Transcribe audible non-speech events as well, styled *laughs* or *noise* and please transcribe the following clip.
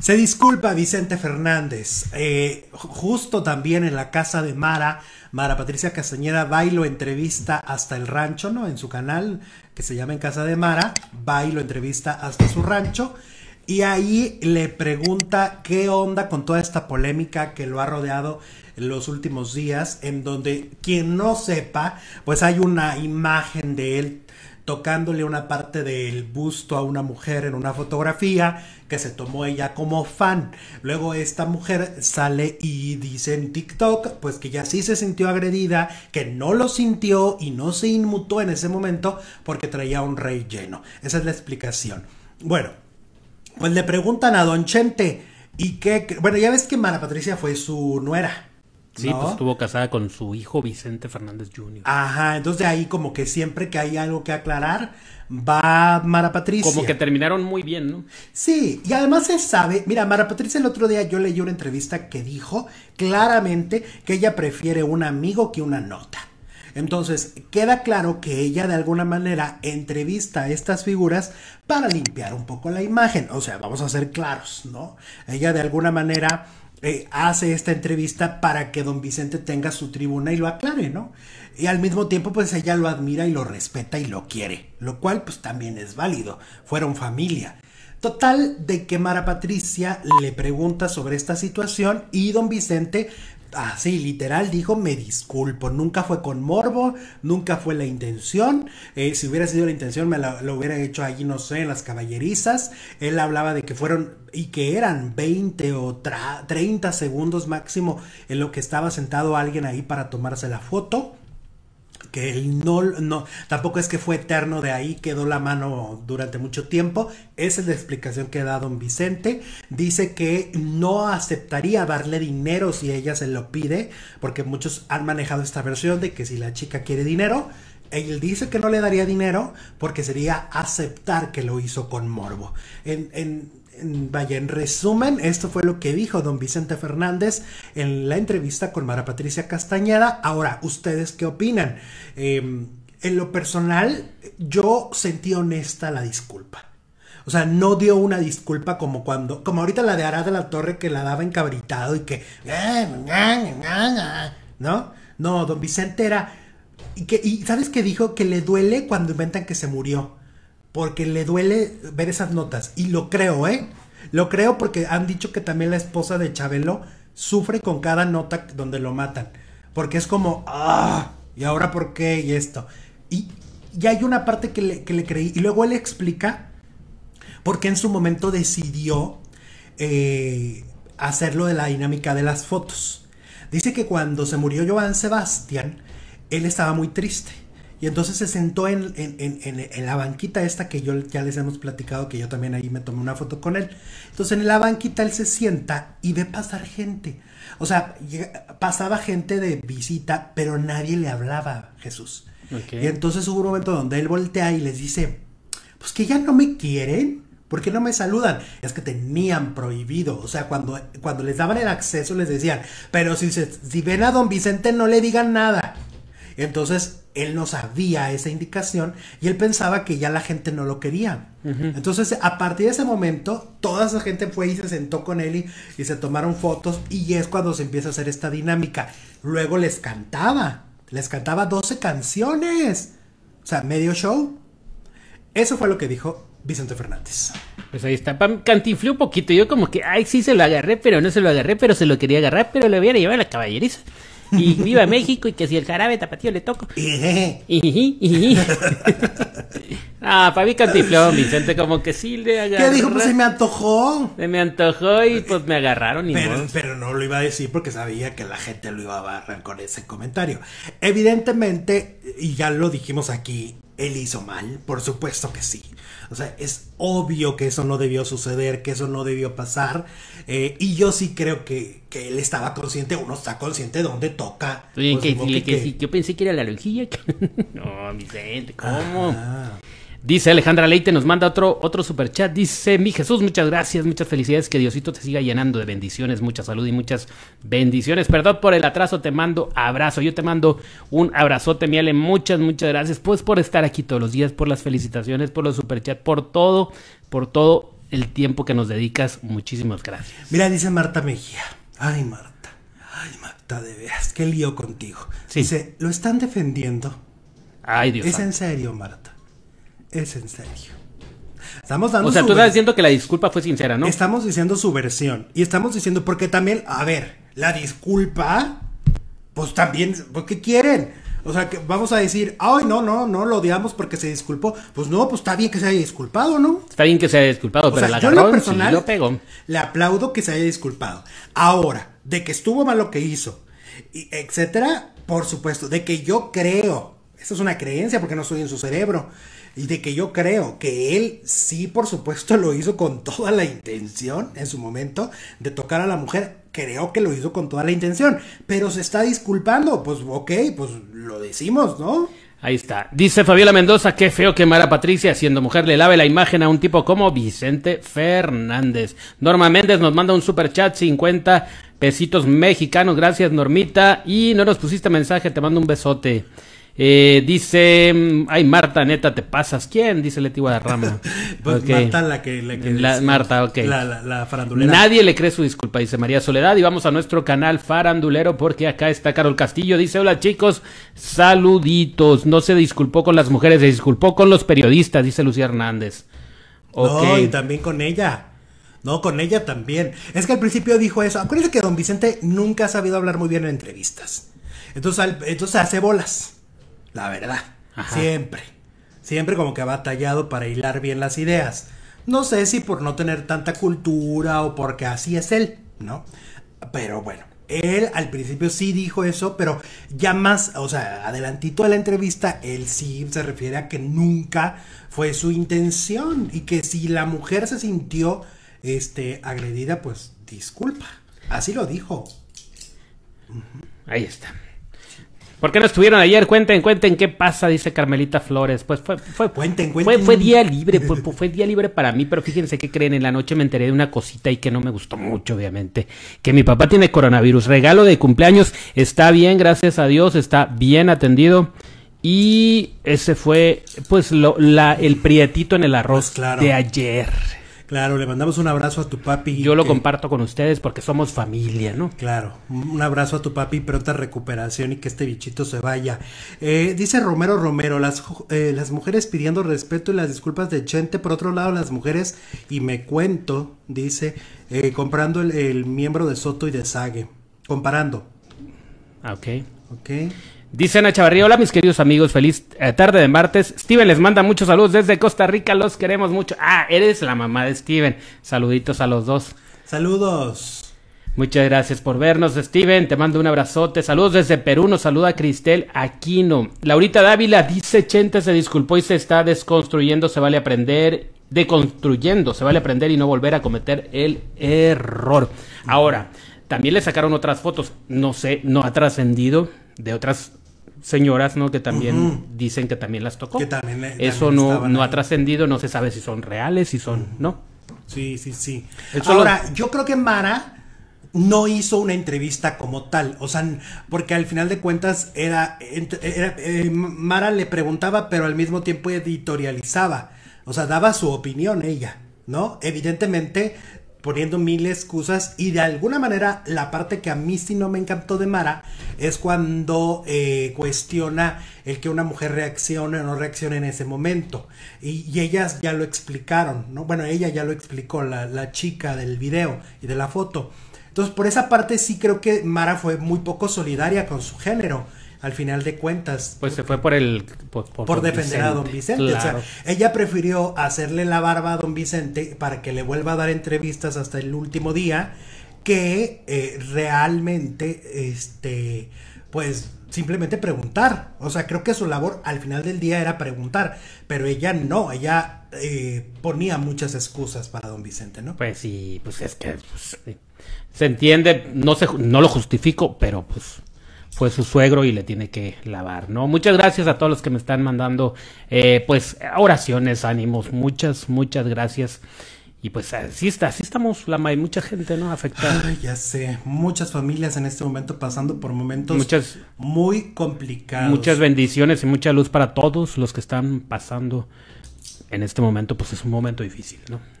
Se disculpa Vicente Fernández. Eh, justo también en la casa de Mara, Mara Patricia Castañeda bailo entrevista hasta el rancho, ¿no? En su canal que se llama En Casa de Mara, bailo entrevista hasta su rancho. Y ahí le pregunta qué onda con toda esta polémica que lo ha rodeado en los últimos días, en donde quien no sepa, pues hay una imagen de él tocándole una parte del busto a una mujer en una fotografía que se tomó ella como fan. Luego esta mujer sale y dice en TikTok pues que ya sí se sintió agredida, que no lo sintió y no se inmutó en ese momento porque traía un rey lleno. Esa es la explicación. Bueno, pues le preguntan a Don Chente y qué, bueno, ya ves que Mara Patricia fue su nuera. Sí, pues estuvo casada con su hijo Vicente Fernández Jr. Ajá, entonces de ahí como que siempre que hay algo que aclarar, va Mara Patricia. Como que terminaron muy bien, ¿no? Sí, y además se sabe, mira, Mara Patricia el otro día yo leí una entrevista que dijo claramente que ella prefiere un amigo que una nota. Entonces, queda claro que ella de alguna manera entrevista a estas figuras para limpiar un poco la imagen. O sea, vamos a ser claros, ¿no? Ella de alguna manera eh, hace esta entrevista para que don Vicente tenga su tribuna y lo aclare, ¿no? Y al mismo tiempo, pues ella lo admira y lo respeta y lo quiere, lo cual pues también es válido, fueron familia. Total de que Mara Patricia le pregunta sobre esta situación y don Vicente así, literal, dijo, me disculpo. Nunca fue con morbo, nunca fue la intención. Eh, si hubiera sido la intención, me lo hubiera hecho allí, no sé, en las caballerizas. Él hablaba de que fueron y que eran 20 o 30 segundos máximo en lo que estaba sentado alguien ahí para tomarse la foto que él no, no, tampoco es que fue eterno, de ahí quedó la mano durante mucho tiempo. Esa es la explicación que da don Vicente. Dice que no aceptaría darle dinero si ella se lo pide, porque muchos han manejado esta versión de que si la chica quiere dinero, él dice que no le daría dinero porque sería aceptar que lo hizo con morbo. En, vaya, en resumen, esto fue lo que dijo don Vicente Fernández en la entrevista con Mara Patricia Castañeda. Ahora, ¿ustedes qué opinan? Em, en lo personal, yo sentí honesta la disculpa. O sea, no dio una disculpa como cuando, como ahorita la de Arad de la Torre que la daba encabritado y que, eh, eh, eh, ¿no? No, don Vicente era, y, ¿sabes que dijo? Que le duele cuando inventan que se murió. Porque le duele ver esas notas. Y lo creo, ¿eh? Lo creo porque han dicho que también la esposa de Chabelo sufre con cada nota donde lo matan. Porque es como, ah, ¿y ahora por qué? Y esto. Y, hay una parte que le, creí. Y luego él explica por qué en su momento decidió eh, hacerlo de la dinámica de las fotos. Dice que cuando se murió Joan Sebastián, él estaba muy triste. Y entonces se sentó en, la banquita esta que yo ya les hemos platicado, que yo también ahí me tomé una foto con él. Entonces en la banquita él se sienta y ve pasar gente. O sea, pasaba gente de visita, pero nadie le hablaba, a Jesús. Y entonces hubo un momento donde él voltea y les dice, pues que ya no me quieren. ¿Por qué no me saludan? Es que tenían prohibido. O sea, cuando, cuando les daban el acceso les decían, pero si, se, si ven a don Vicente no le digan nada. Entonces, él no sabía esa indicación y él pensaba que ya la gente no lo quería. Entonces, a partir de ese momento, toda esa gente fue y se sentó con él y, se tomaron fotos y es cuando se empieza a hacer esta dinámica. Luego les cantaba, les cantaba 12 canciones. O sea, medio show. Eso fue lo que dijo Vicente Fernández. Pues ahí está. Cantinflé un poquito. Yo como que, ay, sí se lo agarré, pero no se lo agarré, pero se lo quería agarrar, pero le voy a llevar a la caballeriza y viva México y que si el jarabe tapatío le toco. *laughs* ah, para mí cantiflón, Vicente, como que sí le agarró. ¿Qué dijo? Pues se me antojó. Se me antojó y pues me agarraron. Y pero, pero no lo iba a decir porque sabía que la gente lo iba a barrar con ese comentario. Evidentemente, y ya lo dijimos aquí, él hizo mal, por supuesto que sí. O sea, es obvio que eso no debió suceder, que eso no debió pasar. Eh, y yo sí creo que, que, él estaba consciente, uno está consciente de dónde toca. yo pensé que era la lonjilla. *laughs* no, mi gente, ¿cómo? Dice Alejandra Leite, nos manda otro, otro super chat. Dice, mi Jesús, muchas gracias, muchas felicidades, que Diosito te siga llenando de bendiciones, mucha salud y muchas bendiciones. Perdón por el atraso, te mando abrazo. Yo te mando un abrazote, Miele. Muchas, muchas gracias, pues, por estar aquí todos los días, por las felicitaciones, por los super chat, por todo, por todo el tiempo que nos dedicas. Muchísimas gracias. Mira, dice Marta Mejía. Ay, Marta. Ay, Marta, de veras, qué lío contigo. Dice, lo están defendiendo. Ay, Dios. Es en serio, Marta es en serio. Estamos dando. O sea, tú estás diciendo que la disculpa fue sincera, ¿no? Estamos diciendo su versión. Y estamos diciendo, porque también, a ver, la disculpa, pues también, ¿por qué quieren? O sea, que vamos a decir, ay, no, no, no lo odiamos porque se disculpó. Pues no, pues está bien que se haya disculpado, ¿no? Está bien que se haya disculpado, pero la lo pego. Le aplaudo que se haya disculpado. Ahora, de que estuvo mal lo que hizo, etcétera, por supuesto, de que yo creo esa es una creencia porque no soy en su cerebro. Y de que yo creo que él sí, por supuesto, lo hizo con toda la intención en su momento de tocar a la mujer. Creo que lo hizo con toda la intención. Pero se está disculpando. Pues ok, pues lo decimos, ¿no? Ahí está. Dice Fabiola Mendoza, qué feo que Mara Patricia, siendo mujer, le lave la imagen a un tipo como Vicente Fernández. Norma Méndez nos manda un super chat, 50 pesitos mexicanos. Gracias, Normita. Y no nos pusiste mensaje, te mando un besote. Eh, dice, mm, ay Marta, neta, te pasas. ¿Quién? Dice Leti Guadarrama. *laughs* pues Marta, la que... La Marta, ok. La, farandulera. Nadie le cree su disculpa, dice María Soledad. Y vamos a nuestro canal farandulero porque acá está Carol Castillo. Dice, hola chicos, saluditos. No se disculpó con las mujeres, se disculpó con los periodistas, dice Lucía Hernández. y también con ella. No, con ella también. Es que al principio dijo eso. Acuérdense que don Vicente nunca ha sabido hablar muy bien en entrevistas. Entonces, entonces hace bolas la verdad. Siempre. Siempre como que ha batallado para hilar bien las ideas. No sé si por no tener tanta cultura o porque así es él, ¿no? Pero bueno, él al principio sí dijo eso, pero ya más, o sea, adelantito de la entrevista, él sí se refiere a que nunca fue su intención y que si la mujer se sintió este, agredida, pues disculpa. Así lo dijo. Ahí está. ¿Por qué no estuvieron ayer? Cuenten, cuenten qué pasa, dice Carmelita Flores. Pues fue, fue, fue, día libre, fue, *laughs* fue, día libre para mí, pero fíjense qué creen, en la noche me enteré de una cosita y que no me gustó mucho, obviamente, que mi papá tiene coronavirus. Regalo de cumpleaños, está bien, gracias a Dios, está bien atendido. Y ese fue, pues, lo, la, el prietito en el arroz pues de ayer. Claro, le mandamos un abrazo a tu papi. Yo lo comparto con ustedes porque somos familia, ¿no? Claro, un abrazo a tu papi, pronta recuperación y que este bichito se vaya. Eh, dice Romero Romero, las, eh, las mujeres pidiendo respeto y las disculpas de Chente, por otro lado las mujeres, y me cuento, dice, eh, comprando el, miembro de Soto y de Sage. comparando. Ah, ok. Ok. Dice Ana Chavarría, hola mis queridos amigos, feliz eh, tarde de martes. Steven les manda muchos saludos desde Costa Rica, los queremos mucho. Ah, eres la mamá de Steven. Saluditos a los dos. Saludos. Muchas gracias por vernos, Steven. Te mando un abrazote. Saludos desde Perú. Nos saluda Cristel Aquino. Laurita Dávila dice: Chente se disculpó y se está desconstruyendo. Se vale aprender, deconstruyendo. Se vale aprender y no volver a cometer el error. Ahora, también le sacaron otras fotos. No sé, no ha trascendido de otras señoras, ¿no? Que también dicen que también las tocó. también Eso no, no ha trascendido, no se sabe si son reales, si son, ¿no? Sí, sí, sí. Ahora, yo creo que Mara no hizo una entrevista como tal, o sea, porque al final de cuentas era, eh, Mara le preguntaba, pero al mismo tiempo editorializaba, o sea, daba su opinión ella, ¿no? Evidentemente poniendo mil excusas y de alguna manera la parte que a mí sí no me encantó de Mara es cuando eh, cuestiona el que una mujer reaccione o no reaccione en ese momento y, ellas ya lo explicaron, ¿no? Bueno, ella ya lo explicó, la, la chica del video y de la foto. Entonces por esa parte sí creo que Mara fue muy poco solidaria con su género al final de cuentas. Pues se fue por el. Por, defender a don Vicente. O sea, ella prefirió hacerle la barba a don Vicente para que le vuelva a dar entrevistas hasta el último día que eh, realmente, este, pues simplemente preguntar. O sea, creo que su labor al final del día era preguntar, pero ella no, ella eh, ponía muchas excusas para don Vicente, ¿no? Pues sí, pues es que pues, se entiende, no, se, no lo justifico, pero pues fue su suegro y le tiene que lavar, ¿no? Muchas gracias a todos los que me están mandando, eh, pues, oraciones, ánimos, muchas, muchas gracias. Y pues así está, así estamos, la hay mucha gente, ¿no? Afectada. ya sé, muchas familias en este momento pasando por momentos muy complicados. Muchas bendiciones y mucha luz para todos los que están pasando en este momento, pues es un momento difícil, ¿no?